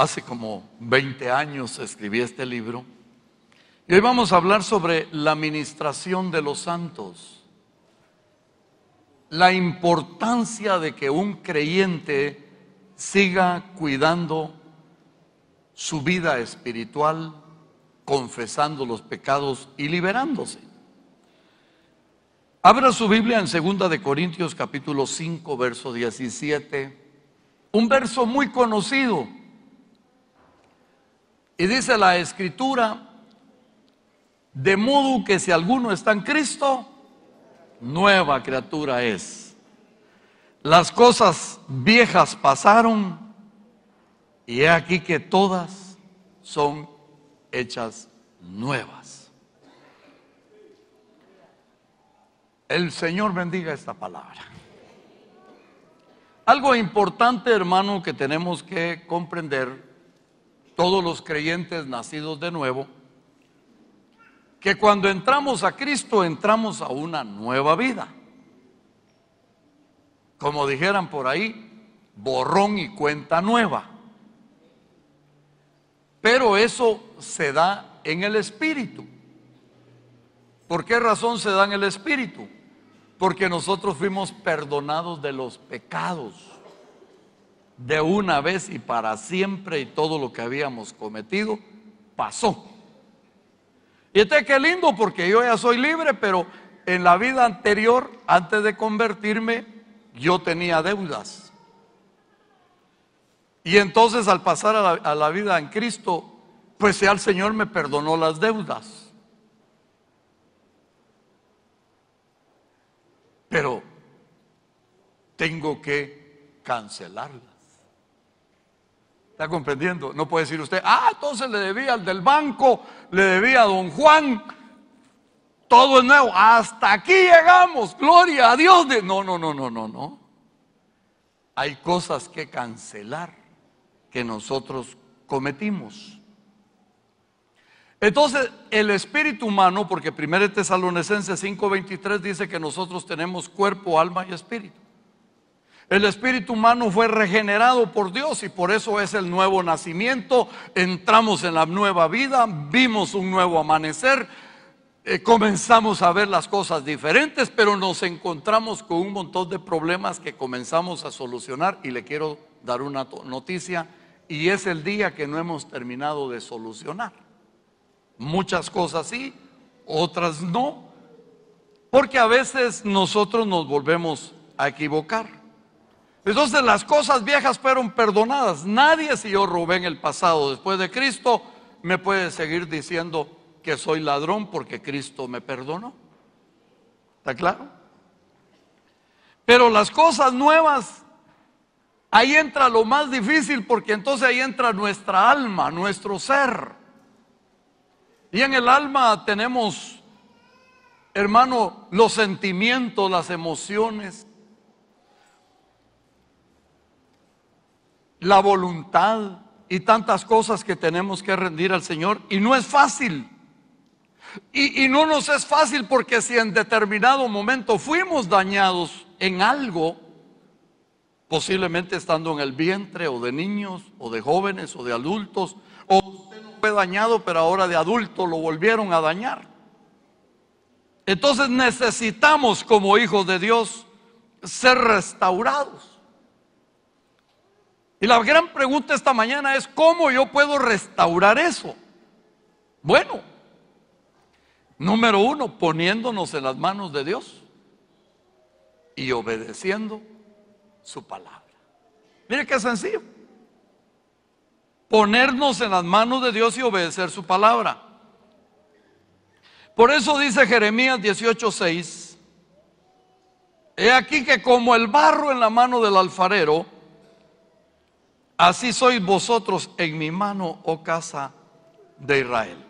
hace como 20 años escribí este libro. Y hoy vamos a hablar sobre la ministración de los santos. La importancia de que un creyente siga cuidando su vida espiritual, confesando los pecados y liberándose. Abra su Biblia en 2 de Corintios capítulo 5 verso 17, un verso muy conocido y dice la escritura, de modo que si alguno está en Cristo, nueva criatura es. Las cosas viejas pasaron y he aquí que todas son hechas nuevas. El Señor bendiga esta palabra. Algo importante, hermano, que tenemos que comprender todos los creyentes nacidos de nuevo, que cuando entramos a Cristo entramos a una nueva vida. Como dijeran por ahí, borrón y cuenta nueva. Pero eso se da en el Espíritu. ¿Por qué razón se da en el Espíritu? Porque nosotros fuimos perdonados de los pecados de una vez y para siempre y todo lo que habíamos cometido pasó. Y este qué lindo porque yo ya soy libre, pero en la vida anterior, antes de convertirme, yo tenía deudas. Y entonces al pasar a la, vida en Cristo, pues ya el Señor me perdonó las deudas. Pero tengo que cancelarla ¿Está comprendiendo? No puede decir usted, ah, entonces le debía al del banco, le debía a don Juan, todo es nuevo, hasta aquí llegamos, gloria a Dios. No, no, no, no, no, no. Hay cosas que cancelar que nosotros cometimos. Entonces, el espíritu humano, porque 1 Tesalonicenses 5:23 dice que nosotros tenemos cuerpo, alma y espíritu. El espíritu humano fue regenerado por Dios y por eso es el nuevo nacimiento. Entramos en la nueva vida, vimos un nuevo amanecer, eh, comenzamos a ver las cosas diferentes, pero nos encontramos con un montón de problemas que comenzamos a solucionar y le quiero dar una noticia y es el día que no hemos terminado de solucionar. Muchas cosas sí, otras no, porque a veces nosotros nos volvemos a equivocar. Entonces las cosas viejas fueron perdonadas. Nadie, si yo robé en el pasado después de Cristo, me puede seguir diciendo que soy ladrón porque Cristo me perdonó. ¿Está claro? Pero las cosas nuevas, ahí entra lo más difícil porque entonces ahí entra nuestra alma, nuestro ser. Y en el alma tenemos, hermano, los sentimientos, las emociones, la voluntad y tantas cosas que tenemos que rendir al Señor. Y no es fácil. Y, no nos es fácil porque si en determinado momento fuimos dañados en algo, posiblemente estando en el vientre o de niños o de jóvenes o de adultos, o usted no fue dañado, pero ahora de adulto lo volvieron a dañar. Entonces necesitamos como hijos de Dios ser restaurados. Y la gran pregunta esta mañana es, ¿cómo yo puedo restaurar eso? Bueno, número uno, poniéndonos en las manos de Dios y obedeciendo su palabra. Mire qué sencillo. Ponernos en las manos de Dios y obedecer su palabra. Por eso dice Jeremías 18:6, he aquí que como el barro en la mano del alfarero, Así sois vosotros en mi mano, oh casa de Israel.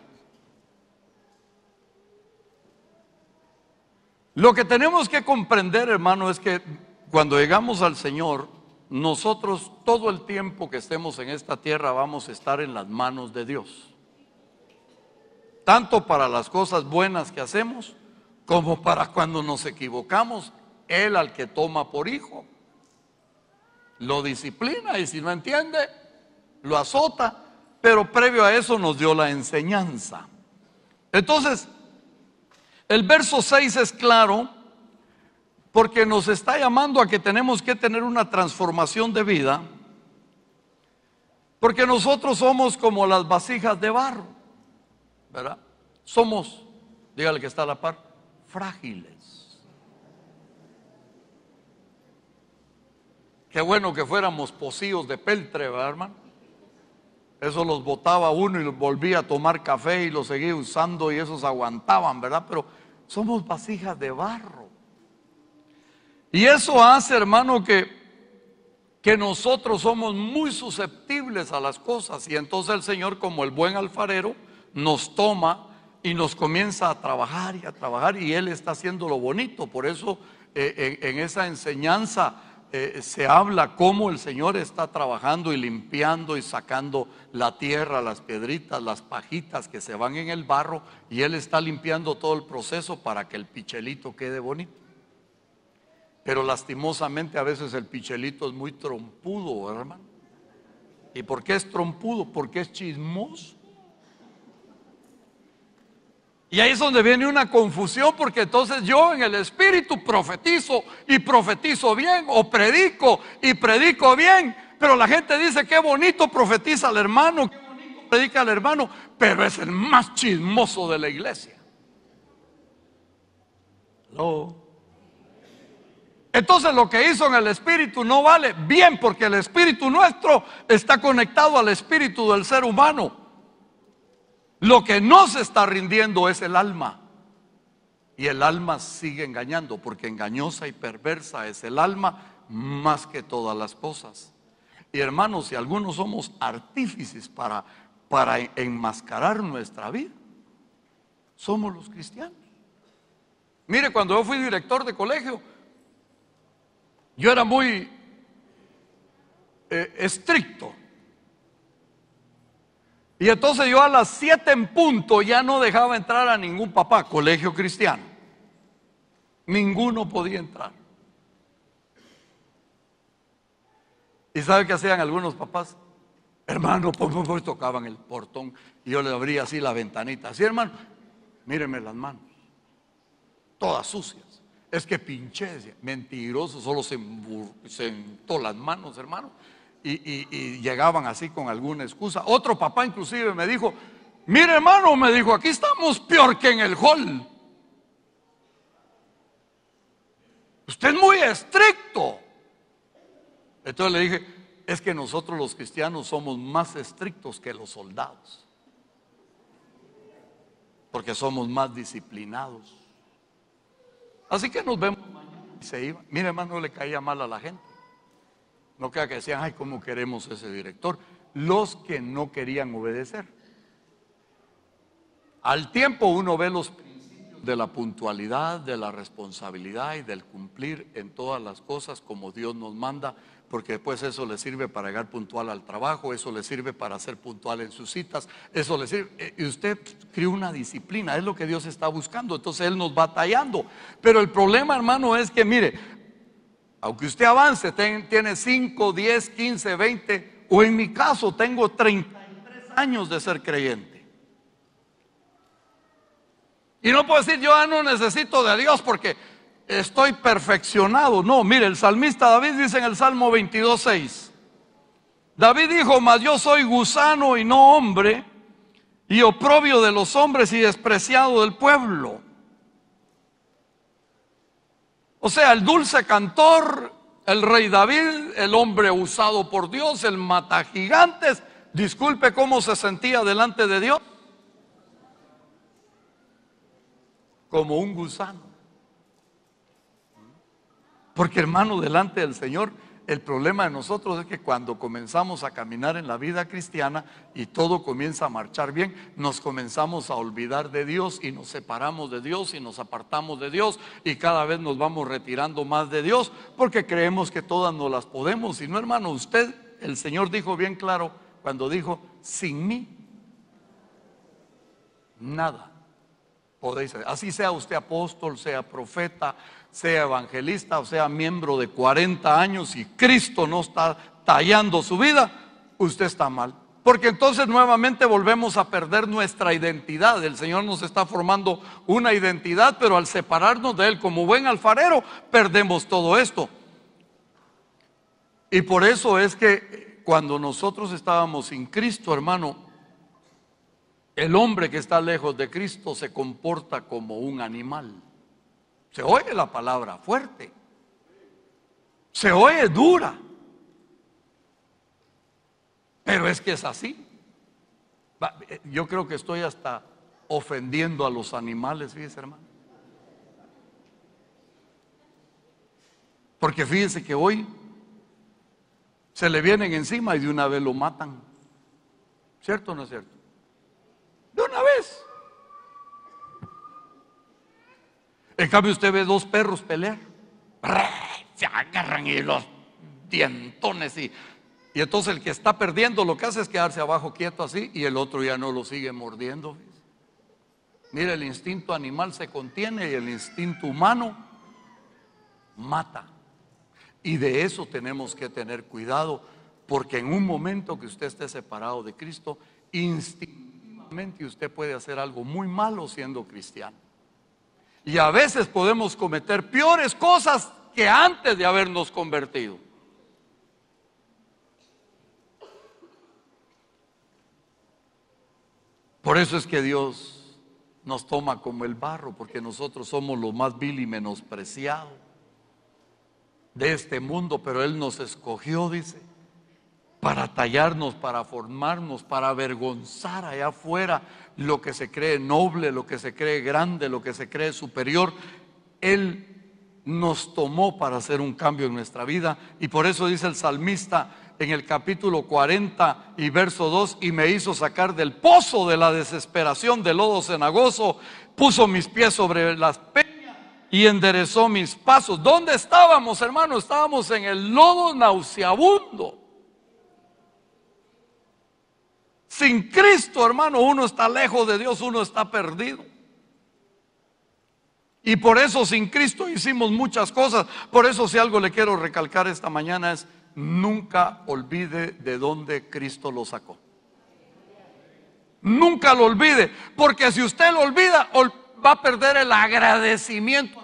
Lo que tenemos que comprender, hermano, es que cuando llegamos al Señor, nosotros todo el tiempo que estemos en esta tierra vamos a estar en las manos de Dios. Tanto para las cosas buenas que hacemos como para cuando nos equivocamos, Él al que toma por hijo lo disciplina y si no entiende, lo azota, pero previo a eso nos dio la enseñanza. Entonces, el verso 6 es claro porque nos está llamando a que tenemos que tener una transformación de vida, porque nosotros somos como las vasijas de barro, ¿verdad? Somos, dígale que está a la par, frágiles. Qué bueno que fuéramos pocillos de peltre, ¿verdad, hermano? Eso los botaba uno y los volvía a tomar café y los seguía usando y esos aguantaban, ¿verdad? Pero somos vasijas de barro. Y eso hace, hermano, que, que nosotros somos muy susceptibles a las cosas. Y entonces el Señor, como el buen alfarero, nos toma y nos comienza a trabajar y a trabajar. Y Él está haciendo lo bonito. Por eso eh, en, en esa enseñanza eh, se habla cómo el Señor está trabajando y limpiando y sacando la tierra, las piedritas, las pajitas que se van en el barro y Él está limpiando todo el proceso para que el pichelito quede bonito. Pero lastimosamente a veces el pichelito es muy trompudo, hermano. ¿Y por qué es trompudo? Porque es chismoso. Y ahí es donde viene una confusión porque entonces yo en el espíritu profetizo y profetizo bien o predico y predico bien, pero la gente dice qué bonito profetiza al hermano, bonito predica al hermano, pero es el más chismoso de la iglesia. Entonces lo que hizo en el espíritu no vale bien porque el espíritu nuestro está conectado al espíritu del ser humano. Lo que no se está rindiendo es el alma. Y el alma sigue engañando, porque engañosa y perversa es el alma más que todas las cosas. Y hermanos, si algunos somos artífices para, para enmascarar nuestra vida, somos los cristianos. Mire, cuando yo fui director de colegio, yo era muy eh, estricto y entonces yo a las 7 en punto ya no dejaba entrar a ningún papá, colegio cristiano. Ninguno podía entrar. ¿Y sabe qué hacían algunos papás? Hermano, pues, tocaban el portón y yo le abría así la ventanita. Así, hermano, Míreme las manos, todas sucias. Es que pinche, mentiroso, solo se, se sentó las manos, hermano y, llegaban así con alguna excusa. Otro papá inclusive me dijo, mire hermano, me dijo, aquí estamos peor que en el hall. Usted es muy estricto. Entonces le dije, es que nosotros los cristianos somos más estrictos que los soldados, porque somos más disciplinados. Así que nos vemos mañana. Y se iba. Mire hermano, le caía mal a la gente. No queda que decían, ay, ¿cómo queremos ese director? Los que no querían obedecer. Al tiempo uno ve los principios de la puntualidad, de la responsabilidad y del cumplir en todas las cosas como Dios nos manda, porque después eso le sirve para llegar puntual al trabajo, eso le sirve para ser puntual en sus citas, eso le sirve. Eh, y usted crea una disciplina, es lo que Dios está buscando, entonces Él nos va tallando. Pero el problema, hermano, es que, mire, aunque usted avance, tiene 5, 10, 15, 20, o en mi caso tengo 33 años de ser creyente. Y no puedo decir, yo no necesito de Dios porque estoy perfeccionado. No, mire, el salmista David dice en el Salmo 22, 6, David dijo, mas yo soy gusano y no hombre, y oprobio de los hombres y despreciado del pueblo. O sea, el dulce cantor, el rey David, el hombre usado por Dios, el mata gigantes. Disculpe cómo se sentía delante de Dios. Como un gusano. Porque hermano, delante del Señor el problema de nosotros es que cuando comenzamos a caminar en la vida cristiana y todo comienza a marchar bien, nos comenzamos a olvidar de Dios y nos separamos de Dios y nos apartamos de Dios y cada vez nos vamos retirando más de Dios porque creemos que todas no las podemos. Y no, hermano, usted, el Señor dijo bien claro cuando dijo, sin mí, nada podéis hacer. Así sea usted apóstol, sea profeta, sea evangelista o sea miembro de 40 años y Cristo no está tallando su vida, usted está mal. Porque entonces nuevamente volvemos a perder nuestra identidad. El Señor nos está formando una identidad, pero al separarnos de Él como buen alfarero, perdemos todo esto. Y por eso es que cuando nosotros estábamos sin Cristo, hermano, el hombre que está lejos de Cristo se comporta como un animal. Se oye la palabra fuerte. Se oye dura. Pero es que es así. Eh, yo creo que estoy hasta ofendiendo a los animales, fíjese hermano. Porque fíjense que hoy se le vienen encima y de una vez lo matan. ¿Cierto o no es cierto? De una vez. En cambio, usted ve dos perros pelear. Se agarran y los dientones y, y entonces el que está perdiendo lo que hace es quedarse abajo quieto así y el otro ya no lo sigue mordiendo. Mira, el instinto animal se contiene y el instinto humano mata. Y de eso tenemos que tener cuidado, porque en un momento que usted esté separado de Cristo, instintivamente usted puede hacer algo muy malo siendo cristiano. Y a veces podemos cometer peores cosas que antes de habernos convertido. Por eso es que Dios nos toma como el barro, porque nosotros somos lo más vil y menospreciado de este mundo, pero Él nos escogió, dice, para tallarnos, para formarnos, para avergonzar allá afuera lo que se cree noble, lo que se cree grande, lo que se cree superior. Él nos tomó para hacer un cambio en nuestra vida y por eso dice el salmista en el capítulo 40 y verso 2, y me hizo sacar del pozo de la desesperación del lodo cenagoso, puso mis pies sobre las peñas y enderezó mis pasos. ¿Dónde estábamos, hermano? Estábamos en el lodo nauseabundo Sin Cristo, hermano, uno está lejos de Dios, uno está perdido. Y por eso sin Cristo hicimos muchas cosas. Por eso si algo le quiero recalcar esta mañana es, nunca olvide de dónde Cristo lo sacó. Nunca lo olvide, porque si usted lo olvida, va a perder el agradecimiento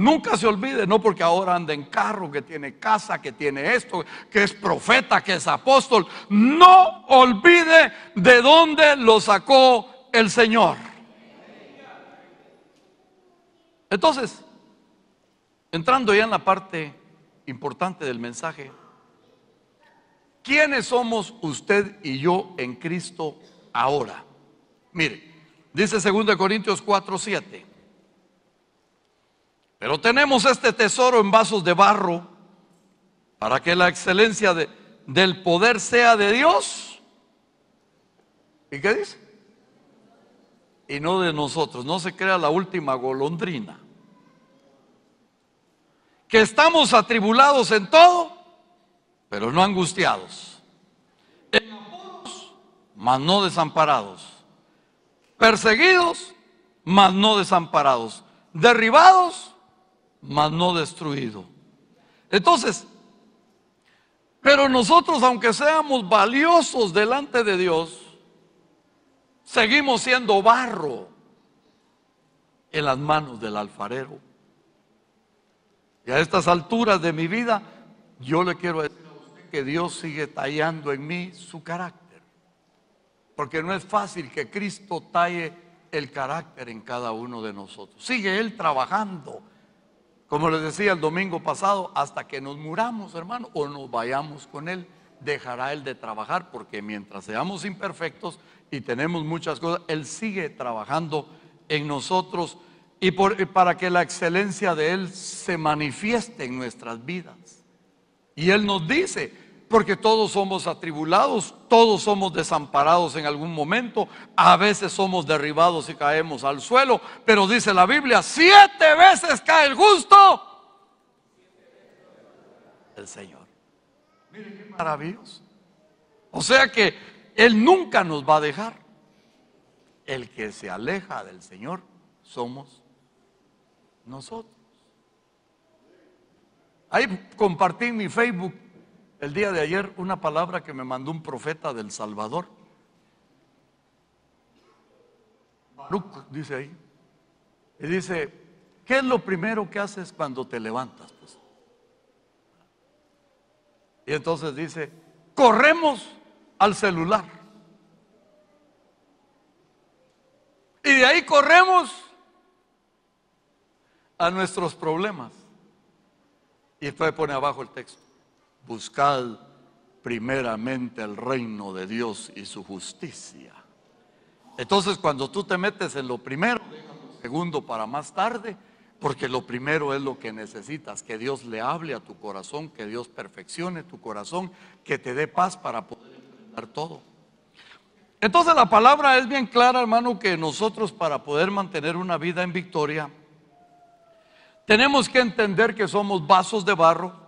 Nunca se olvide, no porque ahora anda en carro, que tiene casa, que tiene esto, que es profeta, que es apóstol. No olvide de dónde lo sacó el Señor. Entonces, entrando ya en la parte importante del mensaje, ¿quiénes somos usted y yo en Cristo ahora? Mire, dice 2 Corintios 4, 7. Pero tenemos este tesoro en vasos de barro para que la excelencia del poder sea de Dios. ¿Y qué dice? Y no de nosotros. No se crea la última golondrina. Que estamos atribulados en todo, pero no angustiados. En mas no desamparados. Perseguidos, mas no desamparados. Derribados, mas no destruido. Entonces, pero nosotros, aunque seamos valiosos delante de Dios, seguimos siendo barro en las manos del alfarero. Y a estas alturas de mi vida, yo le quiero decir a usted que Dios sigue tallando en mí su carácter. Porque no es fácil que Cristo talle el carácter en cada uno de nosotros. Sigue Él trabajando como les decía el domingo pasado, hasta que nos muramos, hermano, o nos vayamos con Él, dejará Él de trabajar, porque mientras seamos imperfectos y tenemos muchas cosas, Él sigue trabajando en nosotros y, y para que la excelencia de Él se manifieste en nuestras vidas. Y Él nos dice, porque todos somos atribulados, todos somos desamparados en algún momento, a veces somos derribados y caemos al suelo, pero dice la Biblia, siete veces cae el justo. El Señor. Miren qué maravilloso. O sea que Él nunca nos va a dejar. El que se aleja del Señor somos nosotros. Ahí compartí mi Facebook el día de ayer una palabra que me mandó un profeta del Salvador. Baruch, dice ahí. Y dice, ¿qué es lo primero que haces cuando te levantas? Pues? Y entonces dice, corremos al celular. Y de ahí corremos a nuestros problemas. Y después pone abajo el texto. Buscad primeramente el reino de Dios y su justicia. Entonces cuando tú te metes en lo primero, segundo para más tarde, porque lo primero es lo que necesitas, que Dios le hable a tu corazón, que Dios perfeccione tu corazón, que te dé paz para poder enfrentar todo. Entonces la palabra es bien clara, hermano, que nosotros para poder mantener una vida en victoria, tenemos que entender que somos vasos de barro,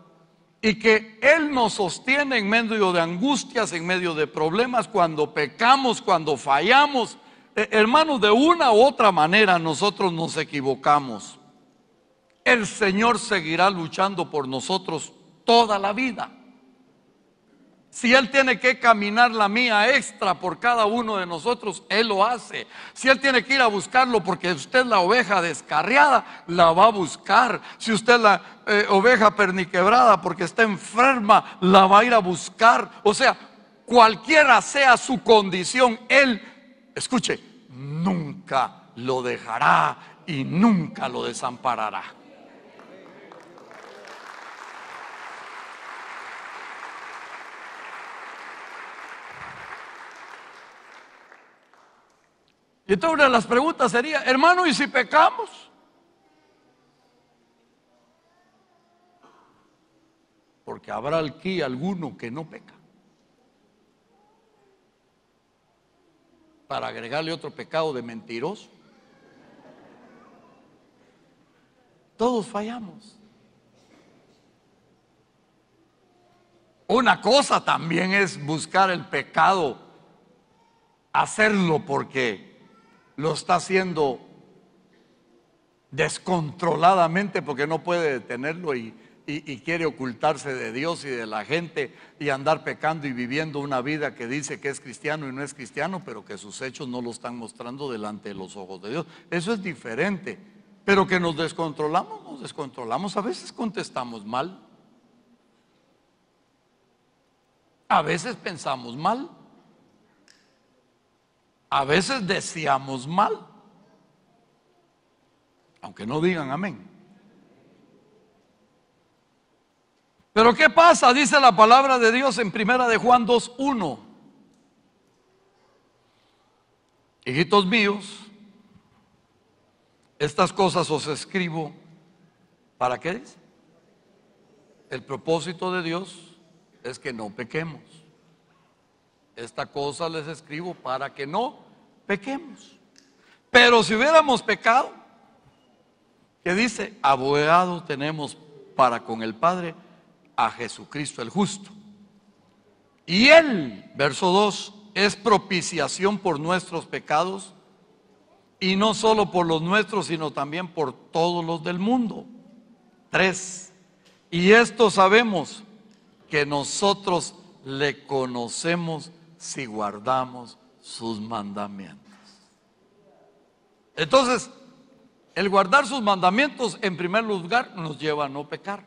y que Él nos sostiene en medio de angustias, en medio de problemas, cuando pecamos, cuando fallamos. Eh, hermanos, de una u otra manera nosotros nos equivocamos. El Señor seguirá luchando por nosotros toda la vida. Si Él tiene que caminar la mía extra por cada uno de nosotros, Él lo hace. Si Él tiene que ir a buscarlo porque usted es la oveja descarriada, la va a buscar. Si usted es la eh, oveja perniquebrada porque está enferma, la va a ir a buscar. O sea, cualquiera sea su condición, Él, escuche, nunca lo dejará y nunca lo desamparará. Y entonces una de las preguntas sería, hermano, ¿y si pecamos? Porque habrá aquí alguno que no peca. Para agregarle otro pecado de mentiroso. Todos fallamos. Una cosa también es buscar el pecado, hacerlo porque lo está haciendo descontroladamente porque no puede detenerlo y, quiere ocultarse de Dios y de la gente y andar pecando y viviendo una vida que dice que es cristiano y no es cristiano, pero que sus hechos no lo están mostrando delante de los ojos de Dios. Eso es diferente. Pero que nos descontrolamos, nos descontrolamos. A veces contestamos mal. A veces pensamos mal. A veces deseamos mal, aunque no digan amén. Pero ¿qué pasa? Dice la palabra de Dios en Primera de Juan 2.1. Hijitos míos, estas cosas os escribo. ¿Para qué? El propósito de Dios es que no pequemos. Esta cosa les escribo para que no pequemos. Pero si hubiéramos pecado, que dice, abogado tenemos para con el Padre a Jesucristo el justo. Y Él, verso 2, es propiciación por nuestros pecados, y no solo por los nuestros, sino también por todos los del mundo. Tres. Y esto sabemos, que nosotros le conocemos si guardamos sus mandamientos. Entonces, el guardar sus mandamientos en primer lugar nos lleva a no pecar.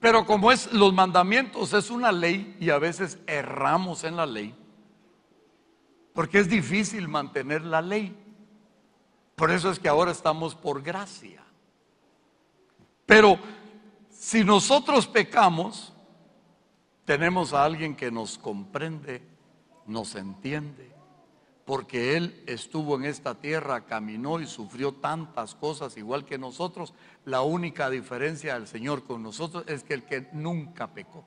Pero como es los mandamientos es una ley y a veces erramos en la ley. Porque es difícil mantener la ley. Por eso es que ahora estamos por gracia. Pero si nosotros pecamos, tenemos a alguien que nos comprende, nos entiende, porque Él estuvo en esta tierra, caminó y sufrió tantas cosas igual que nosotros. La única diferencia del Señor con nosotros es que el que nunca pecó.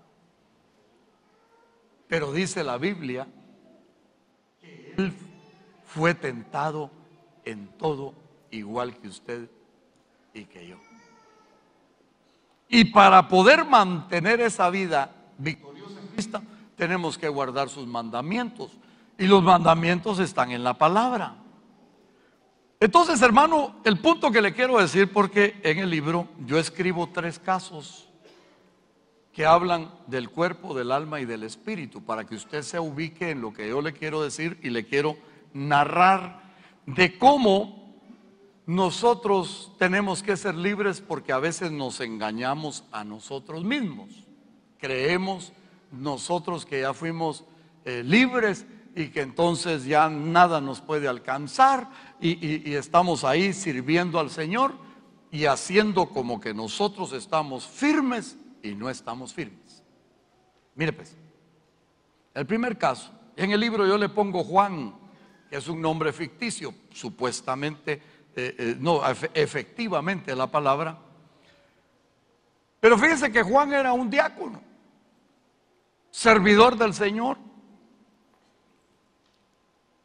Pero dice la Biblia que Él fue tentado en todo igual que usted y que yo. Y para poder mantener esa vida tenemos que guardar sus mandamientos. Y los mandamientos están en la palabra. Entonces, hermano, el punto que le quiero decir, porque en el libro yo escribo tres casos que hablan del cuerpo, del alma y del espíritu, para que usted se ubique en lo que yo le quiero decir y le quiero narrar de cómo nosotros tenemos que ser libres porque a veces nos engañamos a nosotros mismos. Creemos nosotros que ya fuimos eh, libres y que entonces ya nada nos puede alcanzar y, estamos ahí sirviendo al Señor y haciendo como que nosotros estamos firmes y no estamos firmes. Mire pues, el primer caso, en el libro yo le pongo Juan, que es un nombre ficticio, supuestamente, eh, eh, no, efectivamente la palabra. Pero fíjense que Juan era un diácono servidor del Señor,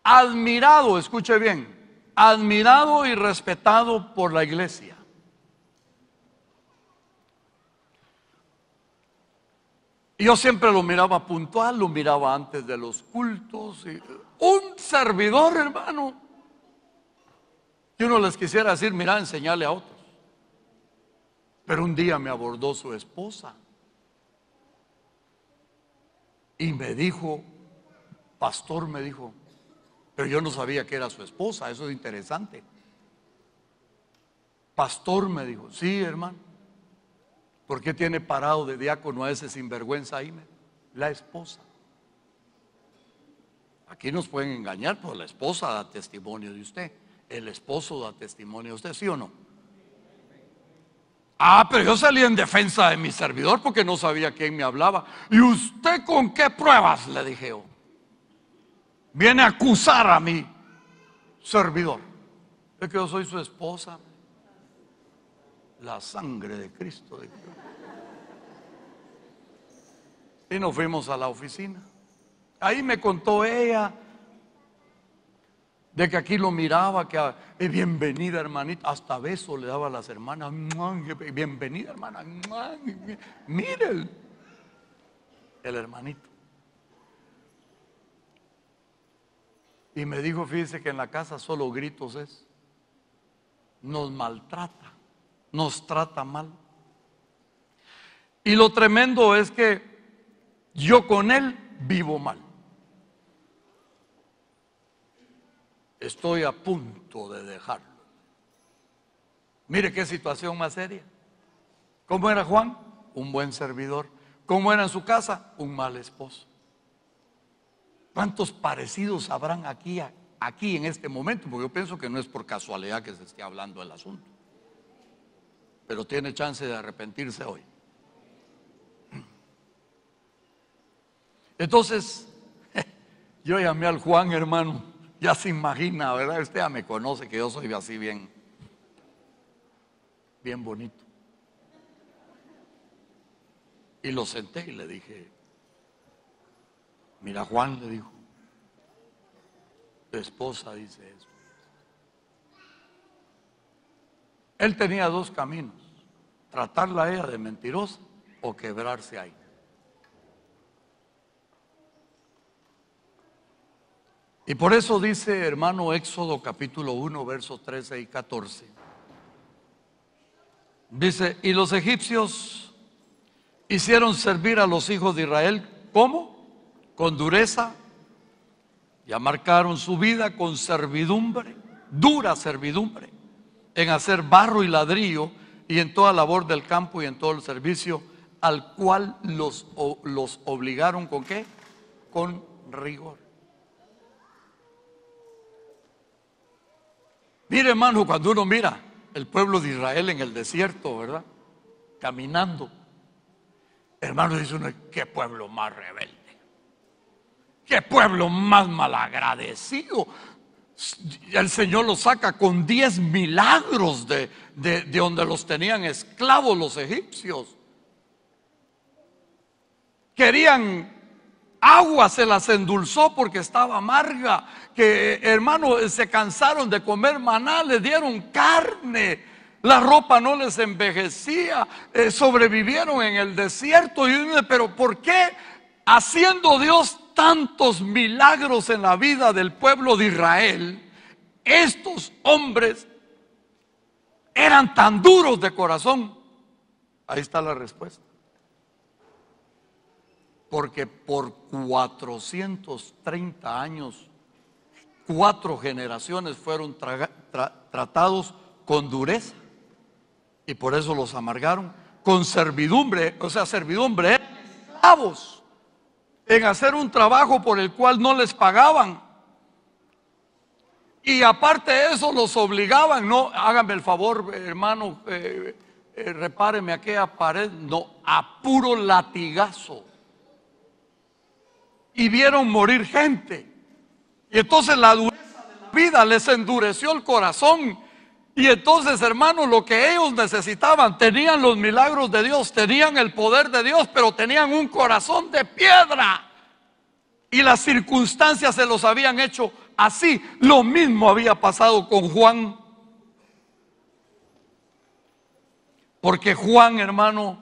admirado, escuche bien, admirado y respetado por la iglesia. Yo siempre lo miraba puntual, lo miraba antes de los cultos. un servidor, hermano. Yo no les quisiera decir, mira, enseñale a otros. Pero un día me abordó su esposa. Y me dijo, pastor me dijo, pero yo no sabía que era su esposa, eso es interesante. Pastor me dijo, sí hermano, ¿por qué tiene parado de diácono a ese sinvergüenza ahí? La esposa. Aquí nos pueden engañar, pero la esposa da testimonio de usted, el esposo da testimonio de usted, ¿sí o no? Ah, pero yo salí en defensa de mi servidor porque no sabía quién me hablaba. ¿Y usted con qué pruebas? Le dije Viene a acusar a mi servidor. Es que yo soy su esposa. La sangre De Cristo. Y nos fuimos a la oficina. Ahí me contó ella de que aquí lo miraba, que ah, eh, bienvenida hermanita, hasta beso le daba a las hermanas, bienvenida hermana, Miren el hermanito. Y me dijo, fíjese que en la casa solo gritos es, nos maltrata, nos trata mal. Y lo tremendo es que yo con él vivo mal. estoy a punto de dejarlo. Mire qué situación más seria. ¿Cómo era Juan? Un buen servidor. ¿Cómo era en su casa? Un mal esposo. ¿Cuántos parecidos habrán aquí, aquí en este momento? Porque yo pienso que no es por casualidad que se esté hablando el asunto. Pero tiene chance de arrepentirse hoy. Entonces, yo llamé al Juan, hermano ya se imagina, ¿verdad? Usted ya me conoce que yo soy así bien, bien bonito. Y lo senté y le dije, mira Juan le dijo, tu esposa dice eso. Él tenía dos caminos, tratarla a ella de mentirosa o quebrarse ahí. Y por eso dice, hermano, Éxodo capítulo 1, versos 13 y 14. Dice, y los egipcios hicieron servir a los hijos de Israel, ¿cómo? Con dureza. Ya marcaron su vida con servidumbre, dura servidumbre, en hacer barro y ladrillo y en toda labor del campo y en todo el servicio al cual los, los obligaron con qué? Con rigor. Mire hermano, cuando uno mira el pueblo de Israel en el desierto, ¿verdad? Caminando. Hermano, dice uno, qué pueblo más rebelde. Qué pueblo más malagradecido. El Señor los saca con diez milagros de, de donde los tenían esclavos los egipcios. Querían agua se las endulzó porque estaba amarga, que eh, hermanos eh, se cansaron de comer maná, le dieron carne. La ropa no les envejecía, eh, sobrevivieron en el desierto. Y pero ¿por qué haciendo Dios tantos milagros en la vida del pueblo de Israel, estos hombres eran tan duros de corazón? Ahí está la respuesta porque por 430 años, cuatro generaciones fueron tratados con dureza y por eso los amargaron, con servidumbre, o sea, servidumbre, esclavos, en hacer un trabajo por el cual no les pagaban. Y aparte de eso, los obligaban, no, hágame el favor, hermano, eh, eh repáreme aquella pared, no, a puro latigazo y vieron morir gente. Y entonces la dureza de la vida les endureció el corazón. Y entonces, hermanos, lo que ellos necesitaban, tenían los milagros de Dios, tenían el poder de Dios, pero tenían un corazón de piedra. Y las circunstancias se los habían hecho así. Lo mismo había pasado con Juan. Porque Juan, hermano,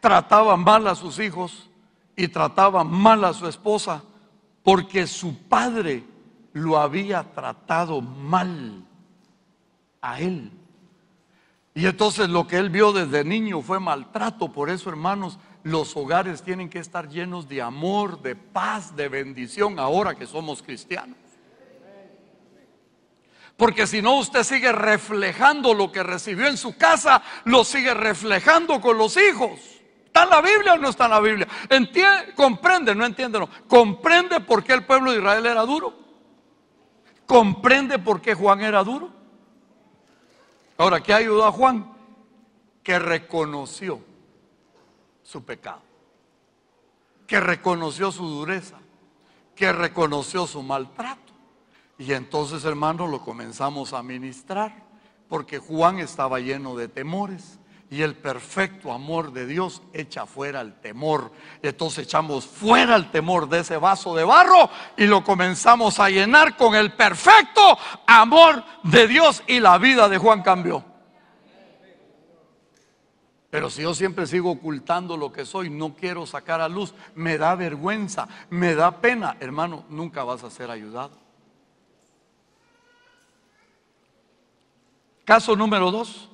trataba mal a sus hijos y trataba mal a su esposa porque su padre lo había tratado mal a él. Y entonces lo que él vio desde niño fue maltrato. Por eso, hermanos, los hogares tienen que estar llenos de amor, de paz, de bendición, ahora que somos cristianos. Porque si no, usted sigue reflejando lo que recibió en su casa, lo sigue reflejando con los hijos. ¿Está en la Biblia o no está en la Biblia? ¿Entiende? Comprende, no entiende, no. Comprende por qué el pueblo de Israel era duro. Comprende por qué Juan era duro. Ahora, ¿qué ayudó a Juan? Que reconoció su pecado, que reconoció su dureza, que reconoció su maltrato. Y entonces, hermano lo comenzamos a ministrar, porque Juan estaba lleno de temores y el perfecto amor de Dios echa fuera el temor. Entonces echamos fuera el temor de ese vaso de barro y lo comenzamos a llenar con el perfecto amor de Dios y la vida de Juan cambió. Pero si yo siempre sigo ocultando lo que soy, no quiero sacar a luz, me da vergüenza, me da pena, hermano, nunca vas a ser ayudado. Caso número dos.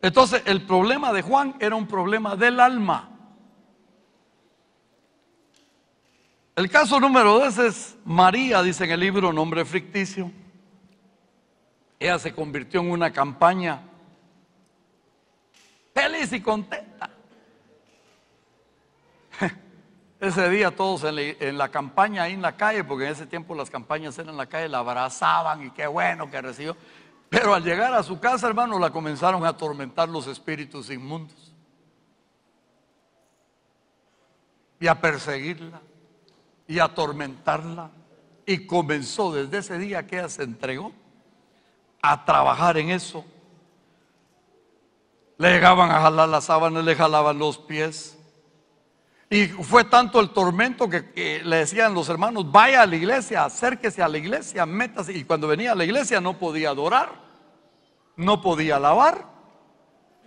Entonces el problema de Juan era un problema del alma. El caso número dos es María, dice en el libro, nombre ficticio. Ella se convirtió en una campaña feliz y contenta. Ese día todos en la, en la, campaña, ahí en la calle, porque en ese tiempo las campañas eran en la calle, la abrazaban y qué bueno que recibió. Pero al llegar a su casa, hermano, la comenzaron a atormentar los espíritus inmundos. Y a perseguirla. Y a atormentarla. Y comenzó desde ese día que ella se entregó a trabajar en eso. Le llegaban a jalar las sábanas, le jalaban los pies, y fue tanto el tormento que, le decían los hermanos, vaya a la iglesia, acérquese a la iglesia, métase. Y cuando venía a la iglesia no podía adorar, no podía alabar.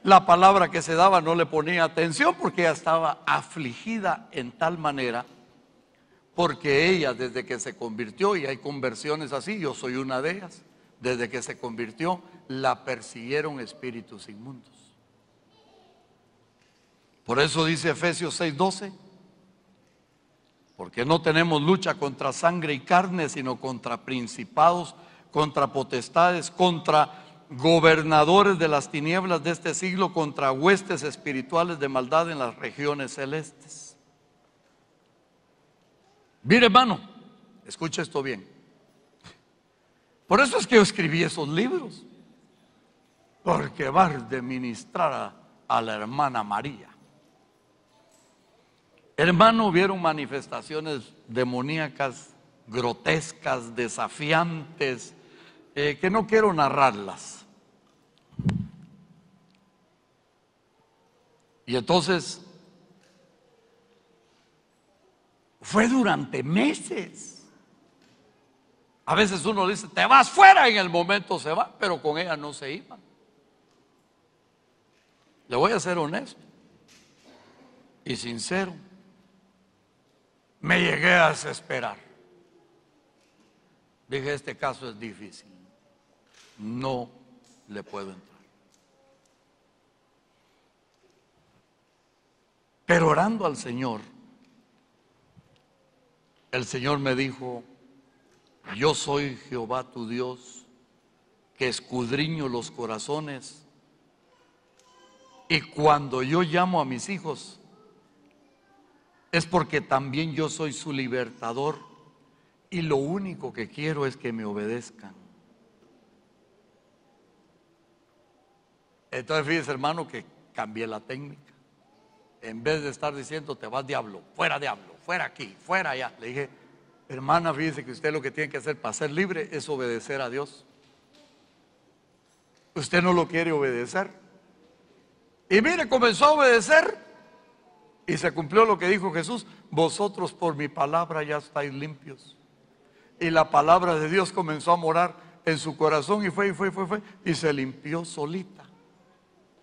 La palabra que se daba no le ponía atención porque ella estaba afligida en tal manera. Porque ella desde que se convirtió, y hay conversiones así, yo soy una de ellas, desde que se convirtió, la persiguieron espíritus inmundos. Por eso dice Efesios 6:12, porque no tenemos lucha contra sangre y carne, sino contra principados, contra potestades, contra gobernadores de las tinieblas de este siglo, contra huestes espirituales de maldad en las regiones celestes. Mire hermano, escucha esto bien. Por eso es que yo escribí esos libros, porque va a ministrar a la hermana María. Hermano, hubieron manifestaciones demoníacas, grotescas, desafiantes, eh, que no quiero narrarlas. Y entonces, fue durante meses. A veces uno dice, te vas fuera, en el momento se va, pero con ella no se iba. Le voy a ser honesto y sincero me llegué a desesperar. Dije, este caso es difícil. No le puedo entrar. Pero orando al Señor, el Señor me dijo, yo soy Jehová tu Dios, que escudriño los corazones. Y cuando yo llamo a mis hijos, es porque también yo soy su libertador y lo único que quiero es que me obedezcan. Entonces fíjese hermano que cambié la técnica. En vez de estar diciendo te vas diablo, fuera diablo, fuera aquí, fuera allá, le dije, hermana, fíjese que usted lo que tiene que hacer para ser libre es obedecer a Dios. Usted no lo quiere obedecer. Y mire, comenzó a obedecer y se cumplió lo que dijo Jesús, vosotros por mi palabra ya estáis limpios. Y la palabra de Dios comenzó a morar en su corazón y fue y fue y fue, fue y se limpió solita.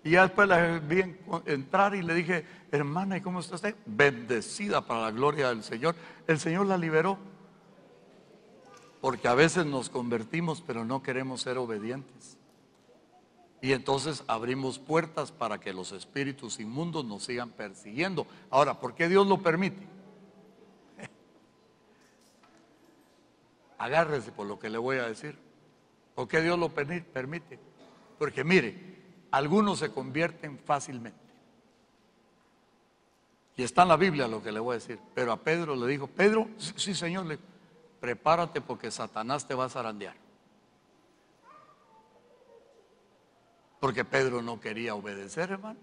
Y ya después la vi entrar y le dije, hermana, ¿y cómo está usted? Bendecida para la gloria del Señor. El Señor la liberó. Porque a veces nos convertimos, pero no queremos ser obedientes. Y entonces abrimos puertas para que los espíritus inmundos nos sigan persiguiendo. Ahora, ¿por qué Dios lo permite? Agárrese por lo que le voy a decir. ¿Por qué Dios lo permite? Porque mire, algunos se convierten fácilmente. Y está en la Biblia lo que le voy a decir. Pero a Pedro le dijo, Pedro, sí, Señor, prepárate porque Satanás te va a zarandear. Porque Pedro no quería obedecer, hermano.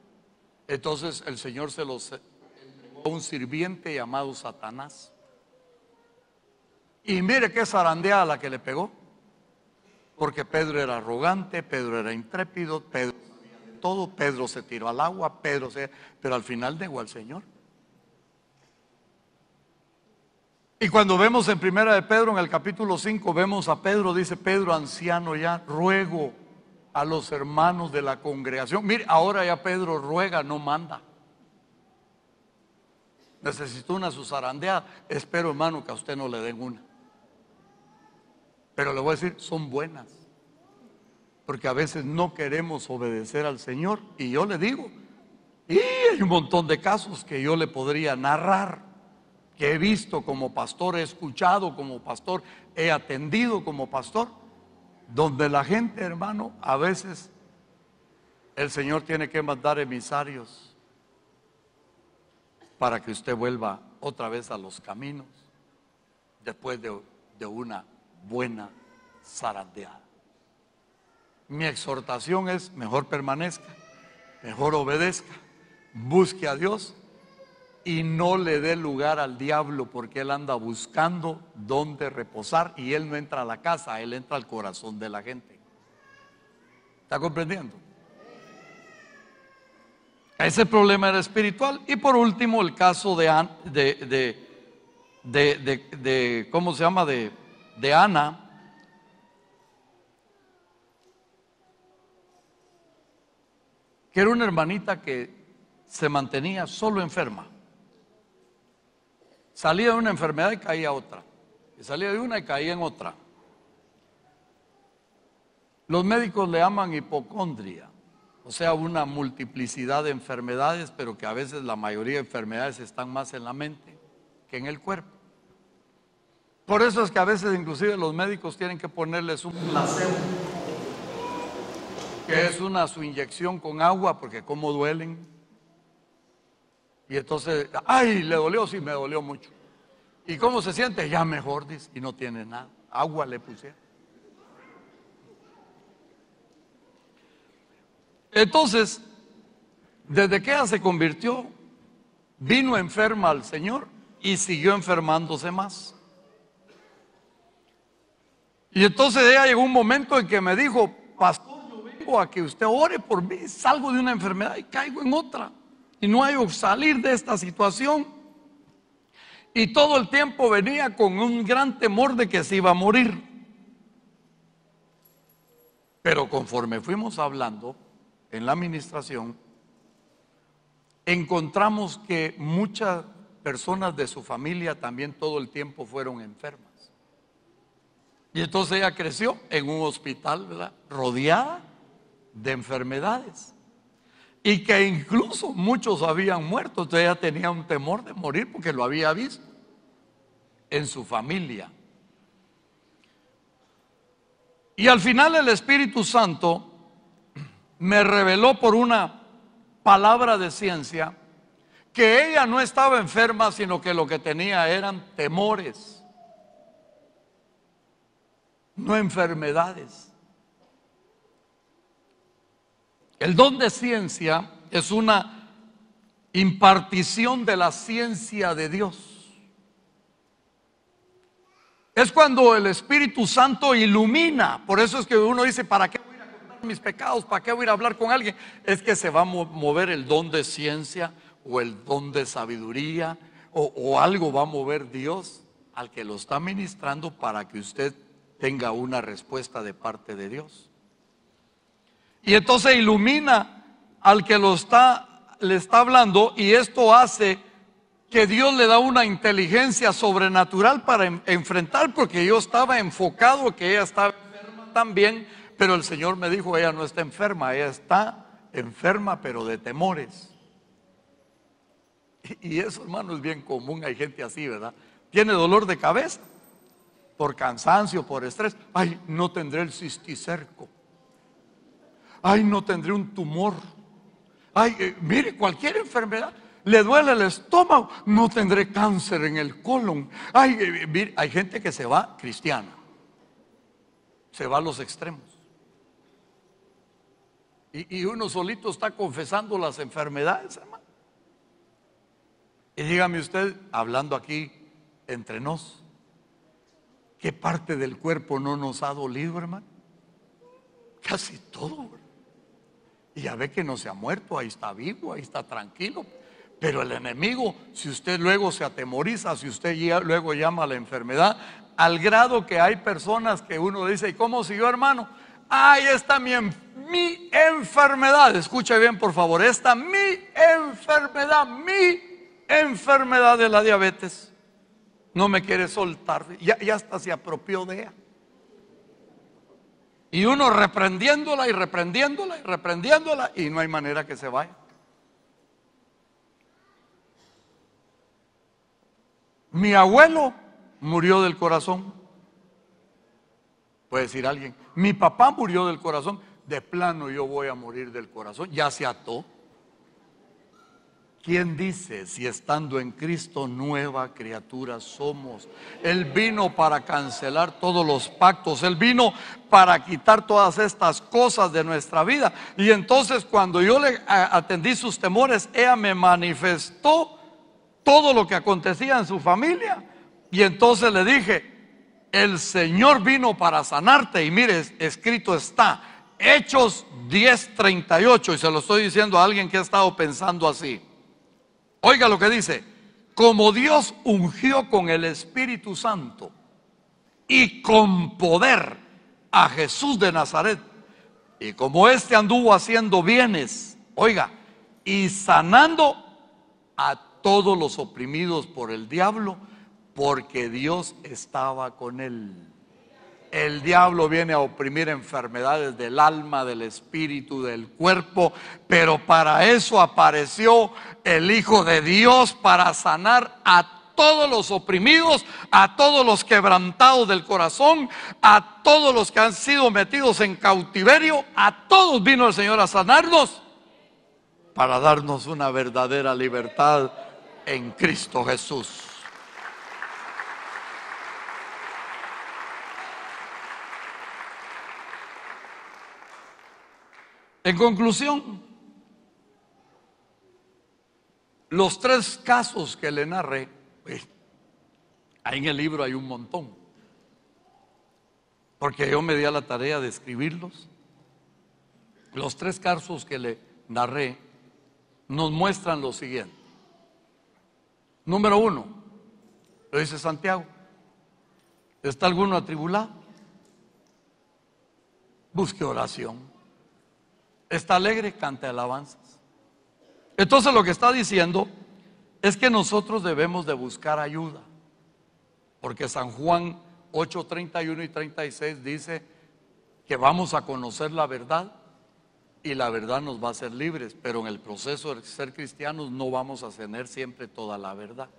Entonces el Señor se los entregó a un sirviente llamado Satanás. Y mire qué zarandeada la que le pegó. Porque Pedro era arrogante, Pedro era intrépido, Pedro todo, Pedro se tiró al agua, Pedro se... Pero al final negó al Señor. Y cuando vemos en Primera de Pedro, en el capítulo 5, vemos a Pedro, dice Pedro, anciano ya, ruego a los hermanos de la congregación. Mire, ahora ya Pedro ruega, no manda. Necesito una susarandeada. Espero, hermano, que a usted no le den una. Pero le voy a decir, son buenas. Porque a veces no queremos obedecer al Señor. Y yo le digo, y hay un montón de casos que yo le podría narrar, que he visto como pastor, he escuchado como pastor, he atendido como pastor donde la gente, hermano, a veces el Señor tiene que mandar emisarios para que usted vuelva otra vez a los caminos después de, una buena zarandeada. Mi exhortación es, mejor permanezca, mejor obedezca, busque a Dios y no le dé lugar al diablo porque él anda buscando dónde reposar y él no entra a la casa, él entra al corazón de la gente. ¿Está comprendiendo? Ese problema era espiritual. Y por último, el caso de, de, ¿cómo se llama? De, de Ana. Que era una hermanita que se mantenía solo enferma. Salía de una enfermedad y caía otra. Y salía de una y caía en otra. Los médicos le llaman hipocondria, o sea, una multiplicidad de enfermedades, pero que a veces la mayoría de enfermedades están más en la mente que en el cuerpo. Por eso es que a veces inclusive los médicos tienen que ponerles un placebo, que es una su inyección con agua, porque cómo duelen. Y entonces, ay, le dolió, sí, me dolió mucho. ¿Y cómo se siente? Ya mejor, dice, y no tiene nada. Agua le puse. Entonces, desde que ella se convirtió, vino enferma al Señor y siguió enfermándose más. Y entonces ella llegó un momento en que me dijo, pastor, yo vengo a que usted ore por mí, salgo de una enfermedad y caigo en otra y no hay salir de esta situación. Y todo el tiempo venía con un gran temor de que se iba a morir. Pero conforme fuimos hablando en la administración, encontramos que muchas personas de su familia también todo el tiempo fueron enfermas. Y entonces ella creció en un hospital, Rodeada de enfermedades y que incluso muchos habían muerto, entonces ella tenía un temor de morir porque lo había visto en su familia. Y al final el Espíritu Santo me reveló por una palabra de ciencia que ella no estaba enferma, sino que lo que tenía eran temores, no enfermedades. El don de ciencia es una impartición de la ciencia de Dios. Es cuando el Espíritu Santo ilumina. Por eso es que uno dice, ¿para qué voy a contar mis pecados? ¿Para qué voy a hablar con alguien? Es que se va a mover el don de ciencia o el don de sabiduría o, o algo va a mover Dios al que lo está ministrando para que usted tenga una respuesta de parte de Dios. Y entonces ilumina al que lo está, le está hablando y esto hace que Dios le da una inteligencia sobrenatural para enfrentar, porque yo estaba enfocado que ella estaba enferma también, pero el Señor me dijo, ella no está enferma, ella está enferma pero de temores. Y, y eso, hermano, es bien común, hay gente así, ¿verdad? Tiene dolor de cabeza por cansancio, por estrés. Ay, no tendré el cisticerco ay, no tendré un tumor. Ay, eh, mire, cualquier enfermedad. Le duele el estómago, no tendré cáncer en el colon. Ay, eh, eh, mire, hay gente que se va cristiana. Se va a los extremos. Y, uno solito está confesando las enfermedades, hermano. Y dígame usted, hablando aquí entre nos, ¿qué parte del cuerpo no nos ha dolido, hermano? Casi todo, ¿verdad? Y ya ve que no se ha muerto, ahí está vivo, ahí está tranquilo. Pero el enemigo, si usted luego se atemoriza, si usted luego llama a la enfermedad, al grado que hay personas que uno dice, ¿y cómo siguió hermano? Ahí está mi, mi enfermedad. Escuche bien, por favor, esta mi enfermedad, mi enfermedad de la diabetes. No me quiere soltar. Ya, ya hasta se apropió de ella. Y uno reprendiéndola y reprendiéndola y reprendiéndola y no hay manera que se vaya. Mi abuelo murió del corazón. Puede decir alguien, mi papá murió del corazón. De plano yo voy a morir del corazón. Ya se ató. ¿Quién dice si estando en Cristo nueva criatura somos? Él vino para cancelar todos los pactos, Él vino para quitar todas estas cosas de nuestra vida. Y entonces cuando yo le atendí sus temores, ella me manifestó todo lo que acontecía en su familia. Y entonces le dije, el Señor vino para sanarte y mire, escrito está. Hechos 10:38 y se lo estoy diciendo a alguien que ha estado pensando así. Oiga lo que dice, como Dios ungió con el Espíritu Santo y con poder a Jesús de Nazaret, y como éste anduvo haciendo bienes, oiga, y sanando a todos los oprimidos por el diablo, porque Dios estaba con él. El diablo viene a oprimir enfermedades del alma, del espíritu, del cuerpo, pero para eso apareció el Hijo de Dios para sanar a todos los oprimidos, a todos los quebrantados del corazón, a todos los que han sido metidos en cautiverio, a todos vino el Señor a sanarnos para darnos una verdadera libertad en Cristo Jesús. En conclusión, los tres casos que le narré, pues, ahí en el libro hay un montón, porque yo me di a la tarea de escribirlos. Los tres casos que le narré nos muestran lo siguiente. Número uno, lo dice Santiago, ¿está alguno atribulado? Busque oración está alegre, canta alabanzas. Entonces lo que está diciendo es que nosotros debemos de buscar ayuda, porque San Juan 8, 31 y 36 dice que vamos a conocer la verdad y la verdad nos va a hacer libres, pero en el proceso de ser cristianos no vamos a tener siempre toda la verdad.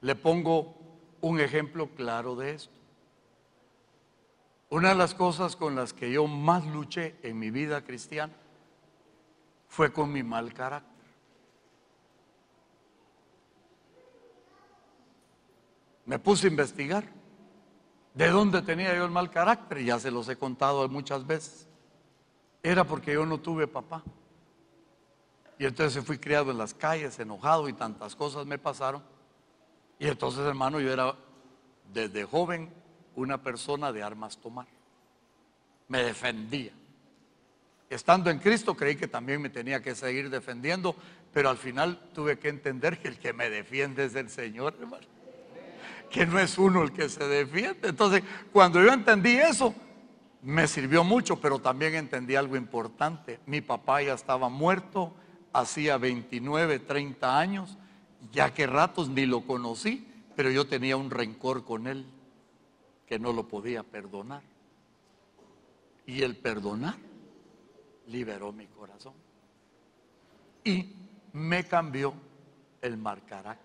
Le pongo un ejemplo claro de esto. Una de las cosas con las que yo más luché en mi vida cristiana fue con mi mal carácter. Me puse a investigar de dónde tenía yo el mal carácter, ya se los he contado muchas veces. Era porque yo no tuve papá. Y entonces fui criado en las calles, enojado y tantas cosas me pasaron. Y entonces, hermano, yo era desde joven una persona de armas tomar. Me defendía. Estando en Cristo creí que también me tenía que seguir defendiendo, pero al final tuve que entender que el que me defiende es el Señor, hermano. Que no es uno el que se defiende. Entonces, cuando yo entendí eso, me sirvió mucho, pero también entendí algo importante. Mi papá ya estaba muerto, hacía 29, 30 años, ya que ratos ni lo conocí, pero yo tenía un rencor con él que no lo podía perdonar. Y el perdonar liberó mi corazón. Y me cambió el marcará...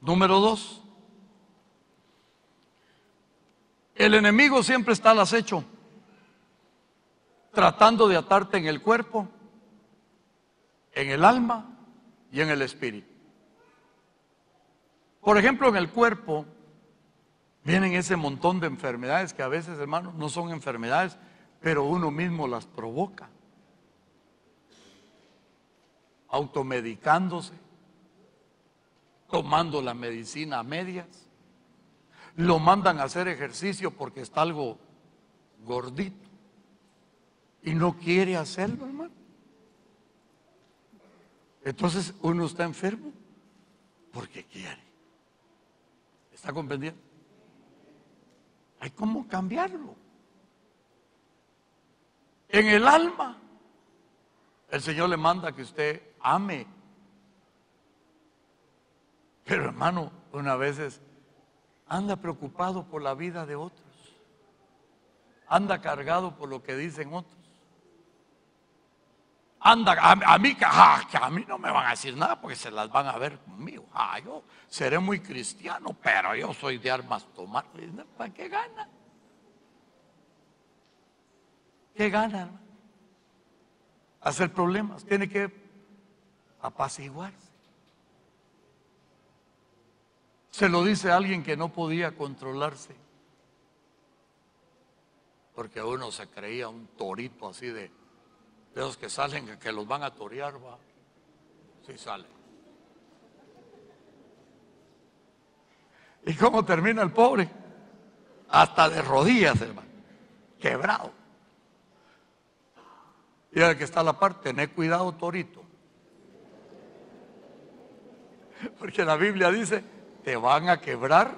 Número dos. El enemigo siempre está al acecho, tratando de atarte en el cuerpo, en el alma y en el espíritu. Por ejemplo, en el cuerpo, Vienen ese montón de enfermedades que a veces, hermano no son enfermedades, pero uno mismo las provoca. Automedicándose, tomando la medicina a medias, lo mandan a hacer ejercicio porque está algo gordito y no quiere hacerlo, hermano. Entonces uno está enfermo porque quiere. ¿Está comprendiendo? Hay cómo cambiarlo. En el alma, el Señor le manda que usted ame. Pero hermano, una vez anda preocupado por la vida de otros. Anda cargado por lo que dicen otros. Anda, a, mí, ah, a mí no me van a decir nada porque se las van a ver conmigo. Ah, yo seré muy cristiano, pero yo soy de armas tomar. ¿Para qué gana? ¿Qué gana? Hacer problemas. Tiene que apaciguarse. Se lo dice alguien que no podía controlarse. Porque uno se creía un torito así de de esos que salen, que los van a torear, va. Sí salen. ¿Y cómo termina el pobre? Hasta de rodillas, hermano. Quebrado. Y el que está a la parte ten cuidado, torito. Porque la Biblia dice, te van a quebrar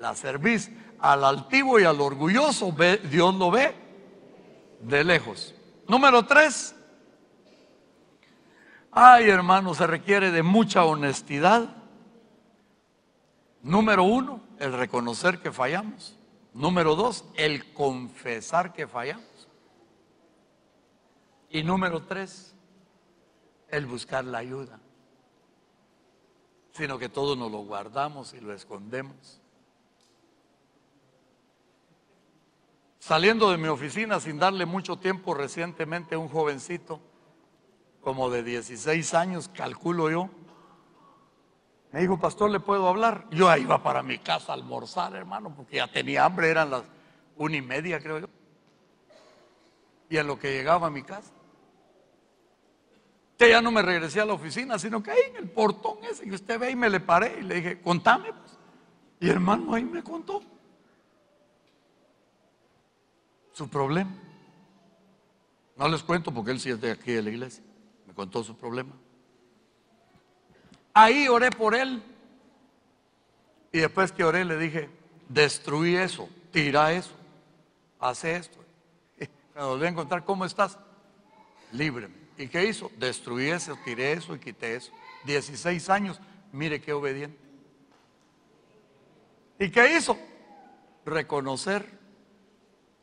la cerviz. Al altivo y al orgulloso Dios no ve de lejos. Número tres, ay hermano, se requiere de mucha honestidad. Número uno, el reconocer que fallamos. Número dos, el confesar que fallamos. Y número tres, el buscar la ayuda. Sino que todos nos lo guardamos y lo escondemos. Saliendo de mi oficina sin darle mucho tiempo recientemente, un jovencito, como de 16 años, calculo yo, me dijo, pastor, ¿le puedo hablar? Yo ahí iba para mi casa a almorzar, hermano, porque ya tenía hambre, eran las una y media, creo yo. Y en lo que llegaba a mi casa, ya no me regresé a la oficina, sino que ahí en el portón ese que usted ve y me le paré y le dije, contame. Pues. Y hermano ahí me contó su problema. No les cuento porque él sí es de aquí de la iglesia. Me contó su problema. Ahí oré por él. Y después que oré le dije, destruí eso, tira eso, hace esto. cuando voy a encontrar, ¿cómo estás? Líbreme. ¿Y qué hizo? Destruí eso, tiré eso y quité eso. 16 años, mire qué obediente. ¿Y qué hizo? Reconocer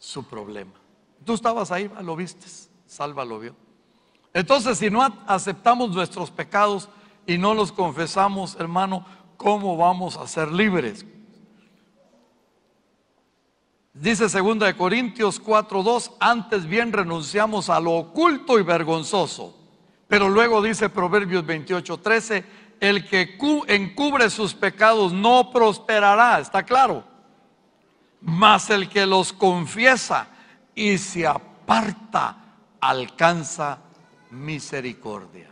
su problema. Tú estabas ahí, ah, lo viste, Salva lo vio. Entonces, si no aceptamos nuestros pecados y no los confesamos, hermano, ¿cómo vamos a ser libres? Dice 2 de Corintios 4:2, antes bien renunciamos a lo oculto y vergonzoso. Pero luego dice Proverbios 28:13, el que encubre sus pecados no prosperará, ¿está claro? Más el que los confiesa y se aparta alcanza misericordia.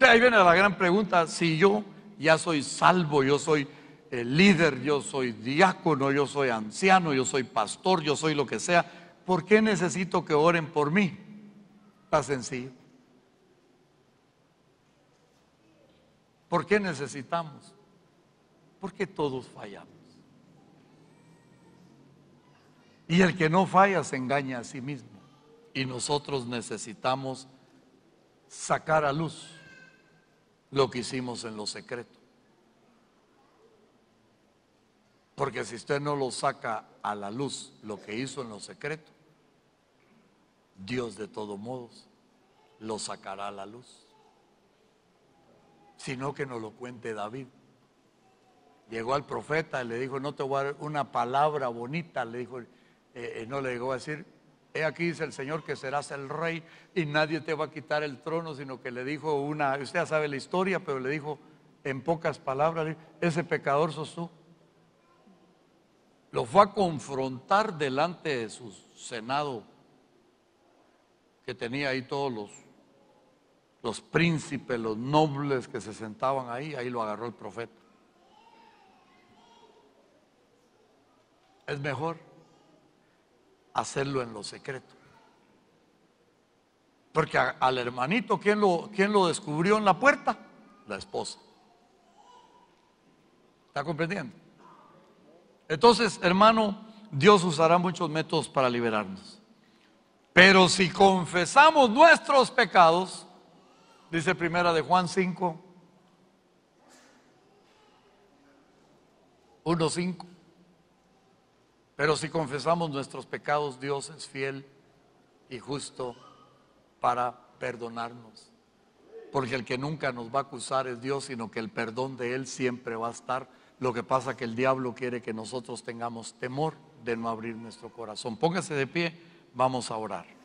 Ahí viene la gran pregunta, si yo ya soy salvo, yo soy el eh, líder, yo soy diácono, yo soy anciano, yo soy pastor, yo soy lo que sea, ¿por qué necesito que oren por mí? Está sencillo. ¿Por qué necesitamos? Porque todos fallamos. Y el que no falla se engaña a sí mismo. Y nosotros necesitamos sacar a luz lo que hicimos en lo secreto. Porque si usted no lo saca a la luz, lo que hizo en lo secreto, Dios de todos modos lo sacará a la luz. Sino que nos lo cuente David. Llegó al profeta y le dijo, no te voy a dar una palabra bonita, le dijo, eh, eh, no le llegó a decir, he aquí dice el Señor que serás el rey y nadie te va a quitar el trono, sino que le dijo una, usted ya sabe la historia, pero le dijo en pocas palabras, ese pecador sos tú. Lo fue a confrontar delante de su senado que tenía ahí todos los, los príncipes, los nobles que se sentaban ahí, ahí lo agarró el profeta. Es mejor hacerlo en lo secreto. Porque al hermanito, ¿quién lo, lo descubrió en la puerta? La esposa. ¿Está comprendiendo? Entonces, hermano, Dios usará muchos métodos para liberarnos. Pero si confesamos nuestros pecados, dice primera de Juan 5, 5 pero si confesamos nuestros pecados, Dios es fiel y justo para perdonarnos. Porque el que nunca nos va a acusar es Dios, sino que el perdón de Él siempre va a estar. Lo que pasa que el diablo quiere que nosotros tengamos temor de no abrir nuestro corazón. Póngase de pie, vamos a orar.